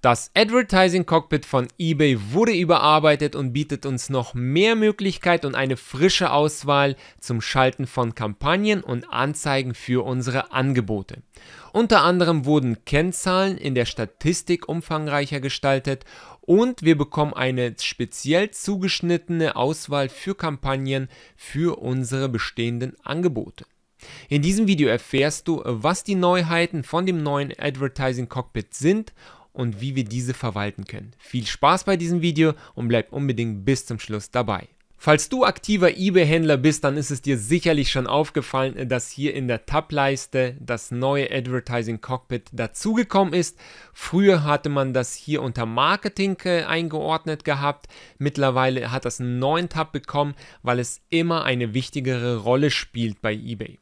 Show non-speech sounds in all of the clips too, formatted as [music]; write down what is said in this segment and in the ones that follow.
Das Advertising Cockpit von eBay wurde überarbeitet und bietet uns noch mehr Möglichkeit und eine frische Auswahl zum Schalten von Kampagnen und Anzeigen für unsere Angebote. Unter anderem wurden Kennzahlen in der Statistik umfangreicher gestaltet und wir bekommen eine speziell zugeschnittene Auswahl für Kampagnen für unsere bestehenden Angebote. In diesem Video erfährst du, was die Neuheiten von dem neuen Advertising Cockpit sind und wie wir diese verwalten können. Viel Spaß bei diesem Video und bleib unbedingt bis zum Schluss dabei. Falls du aktiver eBay-Händler bist, dann ist es dir sicherlich schon aufgefallen, dass hier in der Tab-Leiste das neue Advertising Cockpit dazugekommen ist. Früher hatte man das hier unter Marketing äh, eingeordnet gehabt. Mittlerweile hat das einen neuen Tab bekommen, weil es immer eine wichtigere Rolle spielt bei eBay.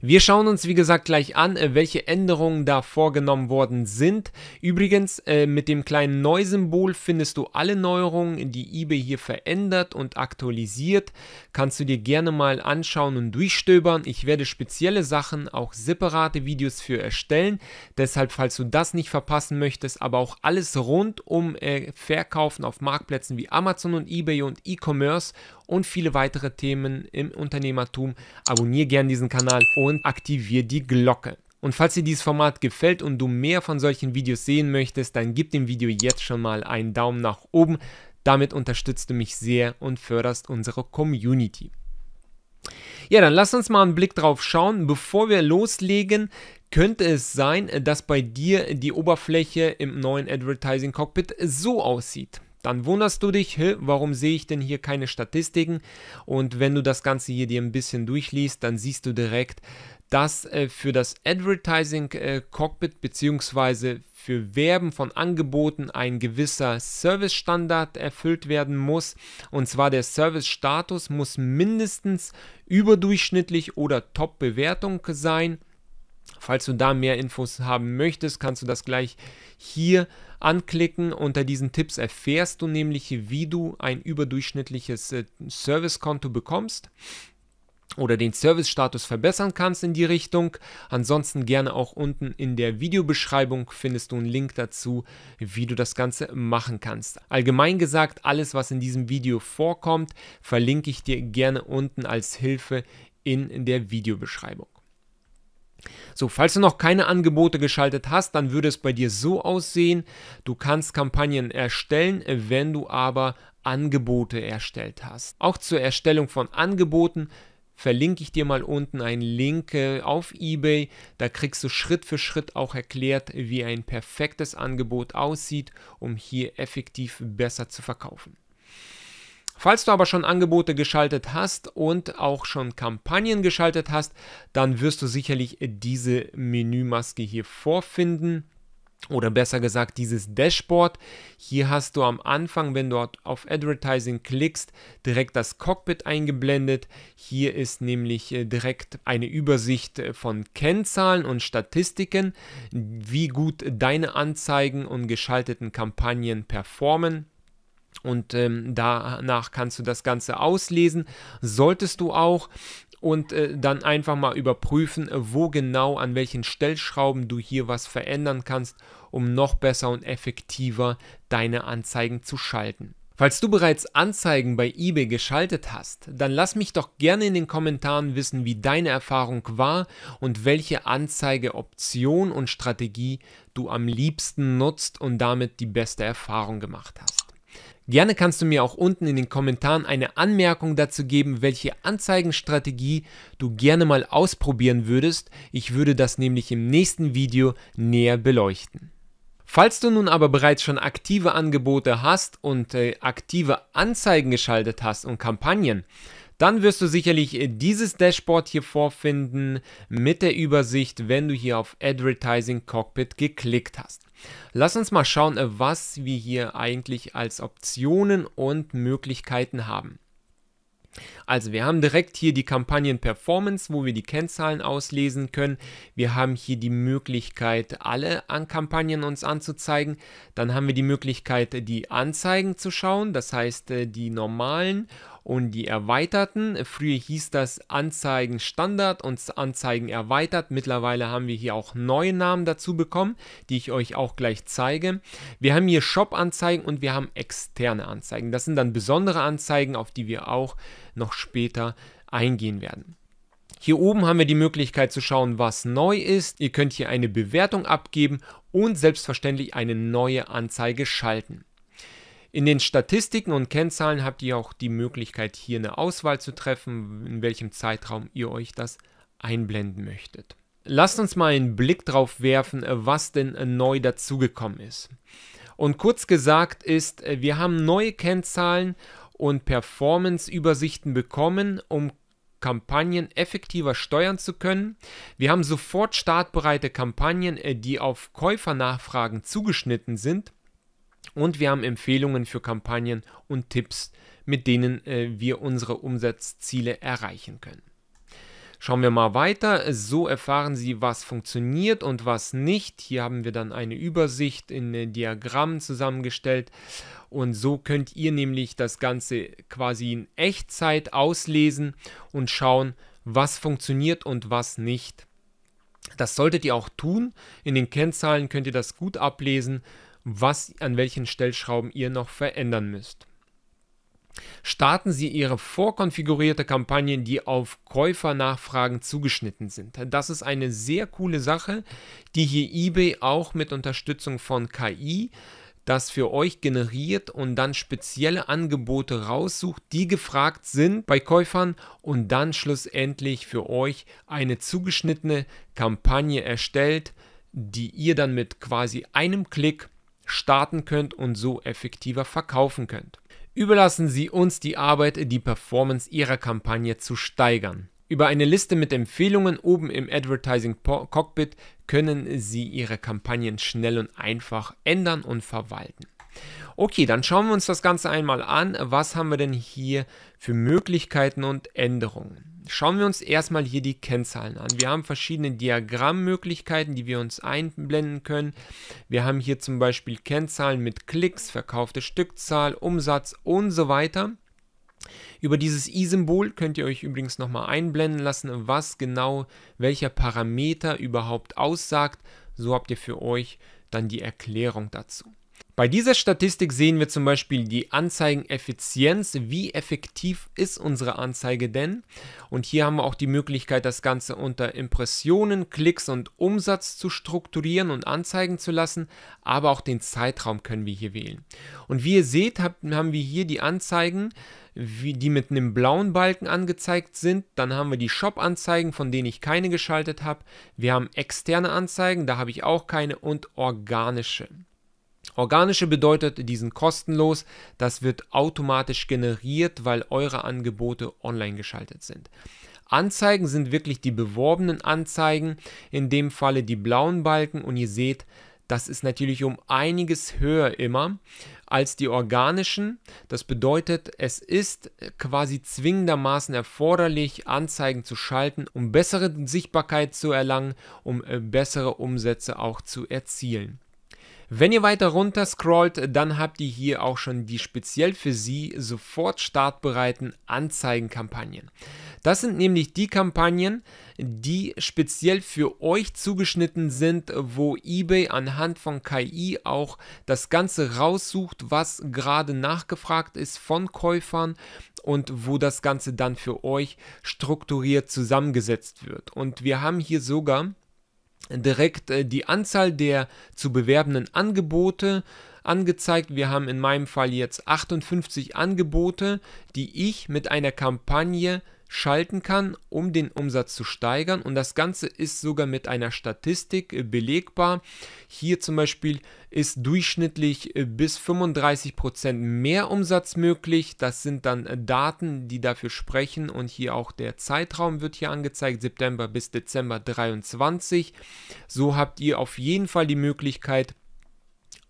Wir schauen uns, wie gesagt, gleich an, äh, welche Änderungen da vorgenommen worden sind. Übrigens, äh, mit dem kleinen Neusymbol findest du alle Neuerungen, die eBay hier verändert und aktualisiert. Kannst du dir gerne mal anschauen und durchstöbern. Ich werde spezielle Sachen, auch separate Videos für erstellen. Deshalb, falls du das nicht verpassen möchtest, aber auch alles rund um äh, Verkaufen auf Marktplätzen wie Amazon und eBay und E-Commerce und viele weitere Themen im Unternehmertum. Abonniere gerne diesen Kanal und aktiviere die Glocke. Und falls dir dieses Format gefällt und du mehr von solchen Videos sehen möchtest, dann gib dem Video jetzt schon mal einen Daumen nach oben. Damit unterstützt du mich sehr und förderst unsere Community. Ja, dann lass uns mal einen Blick drauf schauen. Bevor wir loslegen, könnte es sein, dass bei dir die Oberfläche im neuen Advertising Cockpit so aussieht. Dann wunderst du dich, warum sehe ich denn hier keine Statistiken? Und wenn du das Ganze hier dir ein bisschen durchliest, dann siehst du direkt, dass äh, für das Advertising äh, Cockpit bzw. für Werben von Angeboten ein gewisser Service-Standard erfüllt werden muss. Und zwar der Service-Status muss mindestens überdurchschnittlich oder Top-Bewertung sein. Falls du da mehr Infos haben möchtest, kannst du das gleich hier anklicken. Unter diesen Tipps erfährst du nämlich, wie du ein überdurchschnittliches äh, Servicekonto bekommst oder den Service-Status verbessern kannst in die Richtung. Ansonsten gerne auch unten in der Videobeschreibung findest du einen Link dazu, wie du das Ganze machen kannst. Allgemein gesagt, alles, was in diesem Video vorkommt, verlinke ich dir gerne unten als Hilfe in der Videobeschreibung. So, falls du noch keine Angebote geschaltet hast, dann würde es bei dir so aussehen. Du kannst Kampagnen erstellen, wenn du aber Angebote erstellt hast. Auch zur Erstellung von Angeboten verlinke ich dir mal unten einen Link äh, auf eBay. Da kriegst du Schritt für Schritt auch erklärt, wie ein perfektes Angebot aussieht, um hier effektiv besser zu verkaufen. Falls du aber schon Angebote geschaltet hast und auch schon Kampagnen geschaltet hast, dann wirst du sicherlich diese Menümaske hier vorfinden oder besser gesagt dieses Dashboard. Hier hast du am Anfang, wenn du auf Advertising klickst, direkt das Cockpit eingeblendet. Hier ist nämlich äh, direkt eine Übersicht äh, von Kennzahlen und Statistiken, wie gut deine Anzeigen und geschalteten Kampagnen performen. Und ähm, danach kannst du das Ganze auslesen. Solltest du auch und äh, dann einfach mal überprüfen, wo genau an welchen Stellschrauben du hier was verändern kannst, um noch besser und effektiver deine Anzeigen zu schalten. Falls du bereits Anzeigen bei eBay geschaltet hast, dann lass mich doch gerne in den Kommentaren wissen, wie deine Erfahrung war und welche Anzeigeoption und Strategie du am liebsten nutzt und damit die beste Erfahrung gemacht hast. Gerne kannst du mir auch unten in den Kommentaren eine Anmerkung dazu geben, welche Anzeigenstrategie du gerne mal ausprobieren würdest. Ich würde das nämlich im nächsten Video näher beleuchten. Falls du nun aber bereits schon aktive Angebote hast und äh, aktive Anzeigen geschaltet hast und Kampagnen, dann wirst du sicherlich äh, dieses Dashboard hier vorfinden mit der Übersicht, wenn du hier auf Advertising Cockpit geklickt hast. Lass uns mal schauen, äh, was wir hier eigentlich als Optionen und Möglichkeiten haben. Also wir haben direkt hier die Kampagnen Performance, wo wir die Kennzahlen auslesen können. Wir haben hier die Möglichkeit, alle an Kampagnen uns anzuzeigen. Dann haben wir die Möglichkeit, die Anzeigen zu schauen, das heißt äh, die normalen und die erweiterten. Früher hieß das Anzeigen Standard und Anzeigen erweitert. Mittlerweile haben wir hier auch neue Namen dazu bekommen, die ich euch auch gleich zeige. Wir haben hier Shop-Anzeigen und wir haben externe Anzeigen. Das sind dann besondere Anzeigen, auf die wir auch noch später eingehen werden. Hier oben haben wir die Möglichkeit zu schauen, was neu ist. Ihr könnt hier eine Bewertung abgeben und selbstverständlich eine neue Anzeige schalten. In den Statistiken und Kennzahlen habt ihr auch die Möglichkeit, hier eine Auswahl zu treffen, in welchem Zeitraum ihr euch das einblenden möchtet. Lasst uns mal einen Blick drauf werfen, äh, was denn äh, neu dazugekommen ist. Und kurz gesagt ist, äh, wir haben neue Kennzahlen und Performance-Übersichten bekommen, um Kampagnen effektiver steuern zu können. Wir haben sofort startbereite Kampagnen, die auf Käufernachfragen zugeschnitten sind. Und wir haben Empfehlungen für Kampagnen und Tipps, mit denen äh, wir unsere Umsatzziele erreichen können. Schauen wir mal weiter. So erfahren Sie, was funktioniert und was nicht. Hier haben wir dann eine Übersicht in äh, Diagrammen zusammengestellt. Und so könnt ihr nämlich das Ganze quasi in Echtzeit auslesen und schauen, was funktioniert und was nicht. Das solltet ihr auch tun. In den Kennzahlen könnt ihr das gut ablesen, was an welchen Stellschrauben ihr noch verändern müsst. Starten Sie Ihre vorkonfigurierte Kampagnen, die auf Käufernachfragen zugeschnitten sind. Das ist eine sehr coole Sache, die hier eBay auch mit Unterstützung von KI das für euch generiert und dann spezielle Angebote raussucht, die gefragt sind bei Käufern und dann schlussendlich für euch eine zugeschnittene Kampagne erstellt, die ihr dann mit quasi einem Klick starten könnt und so effektiver verkaufen könnt. Überlassen Sie uns die Arbeit, die Performance Ihrer Kampagne zu steigern. Über eine Liste mit Empfehlungen oben im Advertising Cockpit können Sie Ihre Kampagnen schnell und einfach ändern und verwalten. Okay, dann schauen wir uns das Ganze einmal an. Was haben wir denn hier für Möglichkeiten und Änderungen? Schauen wir uns erstmal hier die Kennzahlen an. Wir haben verschiedene Diagrammmöglichkeiten, die wir uns einblenden können. Wir haben hier zum Beispiel Kennzahlen mit Klicks, verkaufte Stückzahl, Umsatz und so weiter. Über dieses i-Symbol könnt ihr euch übrigens nochmal einblenden lassen, was genau welcher Parameter überhaupt aussagt. So habt ihr für euch dann die Erklärung dazu. Bei dieser Statistik sehen wir zum Beispiel die Anzeigeneffizienz, wie effektiv ist unsere Anzeige denn. Und hier haben wir auch die Möglichkeit, das Ganze unter Impressionen, Klicks und Umsatz zu strukturieren und anzeigen zu lassen, aber auch den Zeitraum können wir hier wählen. Und wie ihr seht, haben wir hier die Anzeigen, die mit einem blauen Balken angezeigt sind. Dann haben wir die Shop-Anzeigen, von denen ich keine geschaltet habe. Wir haben externe Anzeigen, da habe ich auch keine und organische. Organische bedeutet die sind kostenlos, das wird automatisch generiert, weil eure Angebote online geschaltet sind. Anzeigen sind wirklich die beworbenen Anzeigen, in dem Falle die blauen Balken und ihr seht, das ist natürlich um einiges höher immer als die organischen. Das bedeutet, es ist quasi zwingendermaßen erforderlich, Anzeigen zu schalten, um bessere Sichtbarkeit zu erlangen, um äh, bessere Umsätze auch zu erzielen. Wenn ihr weiter runter scrollt, dann habt ihr hier auch schon die speziell für Sie sofort startbereiten Anzeigenkampagnen. Das sind nämlich die Kampagnen, die speziell für euch zugeschnitten sind, wo eBay anhand von KI auch das Ganze raussucht, was gerade nachgefragt ist von Käufern und wo das Ganze dann für euch strukturiert zusammengesetzt wird. Und wir haben hier sogar direkt äh, die Anzahl der zu bewerbenden Angebote angezeigt. Wir haben in meinem Fall jetzt 58 Angebote, die ich mit einer Kampagne schalten kann, um den Umsatz zu steigern. Und das Ganze ist sogar mit einer Statistik äh, belegbar. Hier zum Beispiel ist durchschnittlich äh, bis 35% Prozent mehr Umsatz möglich. Das sind dann äh, Daten, die dafür sprechen. Und hier auch der Zeitraum wird hier angezeigt, September bis Dezember 23. So habt ihr auf jeden Fall die Möglichkeit,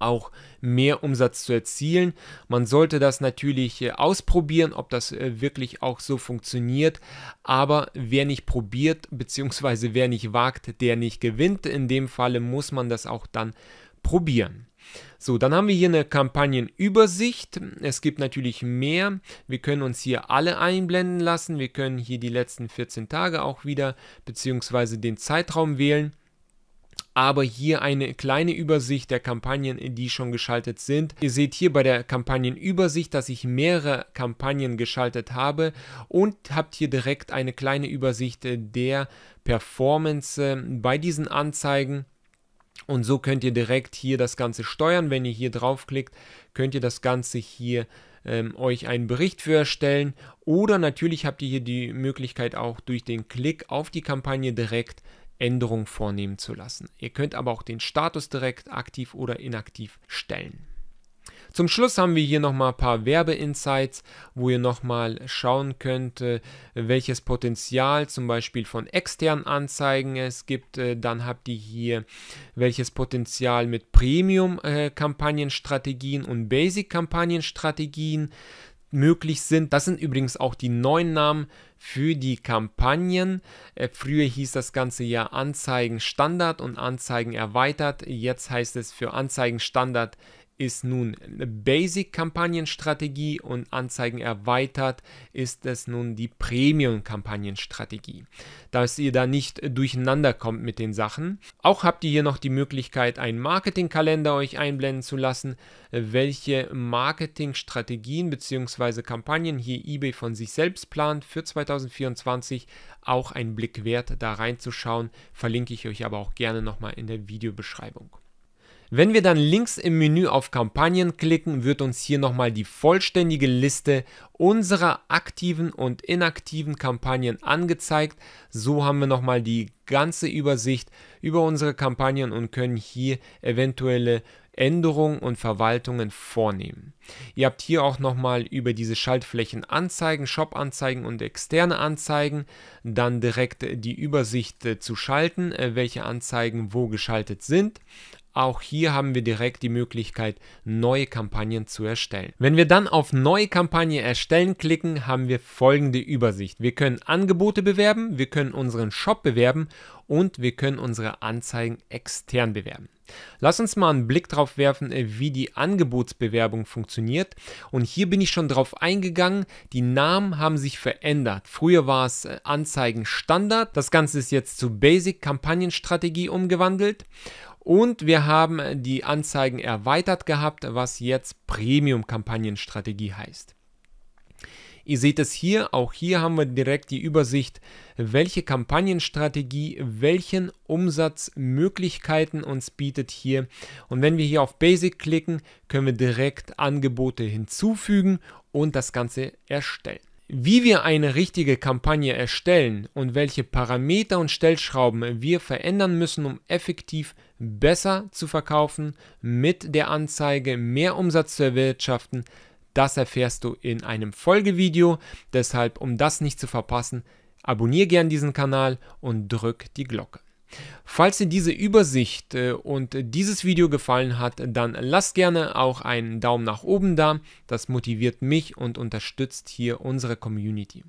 auch mehr Umsatz zu erzielen. Man sollte das natürlich äh, ausprobieren, ob das äh, wirklich auch so funktioniert. Aber wer nicht probiert [laughs] bzw. wer nicht wagt, der nicht gewinnt. In dem Falle muss man das auch dann probieren. So, dann haben wir hier eine Kampagnenübersicht. Es gibt natürlich mehr. Wir können uns hier alle einblenden lassen. Wir können hier die letzten 14 Tage auch wieder, beziehungsweise den Zeitraum wählen aber hier eine kleine Übersicht der Kampagnen, die schon geschaltet sind. Ihr seht hier bei der Kampagnenübersicht, dass ich mehrere Kampagnen geschaltet habe und habt hier direkt eine kleine Übersicht äh, der Performance äh, bei diesen Anzeigen. Und so könnt ihr direkt hier das Ganze steuern. Wenn ihr hier draufklickt, könnt ihr das Ganze hier ähm, euch einen Bericht für erstellen. Oder natürlich habt ihr hier die Möglichkeit auch durch den Klick auf die Kampagne direkt Änderungen vornehmen zu lassen. Ihr könnt aber auch den Status direkt aktiv oder inaktiv stellen. Zum Schluss haben wir hier nochmal ein paar Werbeinsights, wo ihr nochmal schauen könnt, äh, welches Potenzial zum Beispiel von externen Anzeigen es gibt. Äh, dann habt ihr hier, welches Potenzial mit Premium-Kampagnenstrategien äh, und Basic-Kampagnenstrategien möglich sind. Das sind übrigens auch die neuen Namen für die Kampagnen. Äh, früher hieß das Ganze ja Anzeigen Standard und Anzeigen erweitert. Jetzt heißt es für Anzeigen Standard ist nun Basic-Kampagnenstrategie und Anzeigen erweitert ist es nun die Premium-Kampagnenstrategie, dass ihr da nicht durcheinander kommt mit den Sachen. Auch habt ihr hier noch die Möglichkeit, einen Marketingkalender euch einblenden zu lassen, welche Marketingstrategien bzw. Kampagnen hier eBay von sich selbst plant für 2024. Auch ein Blick wert, da reinzuschauen, verlinke ich euch aber auch gerne nochmal in der Videobeschreibung. Wenn wir dann links im Menü auf Kampagnen klicken, wird uns hier nochmal die vollständige Liste unserer aktiven und inaktiven Kampagnen angezeigt. So haben wir nochmal die ganze Übersicht über unsere Kampagnen und können hier eventuelle Änderungen und Verwaltungen vornehmen. Ihr habt hier auch nochmal über diese Schaltflächen Anzeigen, Shop-Anzeigen und externe Anzeigen, dann direkt die Übersicht äh, zu schalten, äh, welche Anzeigen wo geschaltet sind, auch hier haben wir direkt die Möglichkeit, neue Kampagnen zu erstellen. Wenn wir dann auf Neue Kampagne erstellen klicken, haben wir folgende Übersicht. Wir können Angebote bewerben, wir können unseren Shop bewerben und wir können unsere Anzeigen extern bewerben. Lass uns mal einen Blick darauf werfen, äh, wie die Angebotsbewerbung funktioniert. Und hier bin ich schon darauf eingegangen. Die Namen haben sich verändert. Früher war es äh, Anzeigen Standard. Das Ganze ist jetzt zu Basic Kampagnenstrategie umgewandelt. Und wir haben die Anzeigen erweitert gehabt, was jetzt Premium-Kampagnenstrategie heißt. Ihr seht es hier, auch hier haben wir direkt die Übersicht, welche Kampagnenstrategie, welchen Umsatzmöglichkeiten uns bietet hier. Und wenn wir hier auf Basic klicken, können wir direkt Angebote hinzufügen und das Ganze erstellen. Wie wir eine richtige Kampagne erstellen und welche Parameter und Stellschrauben wir verändern müssen, um effektiv besser zu verkaufen, mit der Anzeige mehr Umsatz zu erwirtschaften, das erfährst du in einem Folgevideo. Deshalb, um das nicht zu verpassen, abonniere gern diesen Kanal und drück die Glocke. Falls dir diese Übersicht äh, und dieses Video gefallen hat, dann lass gerne auch einen Daumen nach oben da. Das motiviert mich und unterstützt hier unsere Community.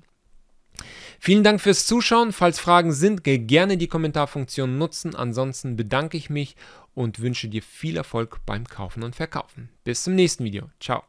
Vielen Dank fürs Zuschauen. Falls Fragen sind, gerne die Kommentarfunktion nutzen. Ansonsten bedanke ich mich und wünsche dir viel Erfolg beim Kaufen und Verkaufen. Bis zum nächsten Video. Ciao.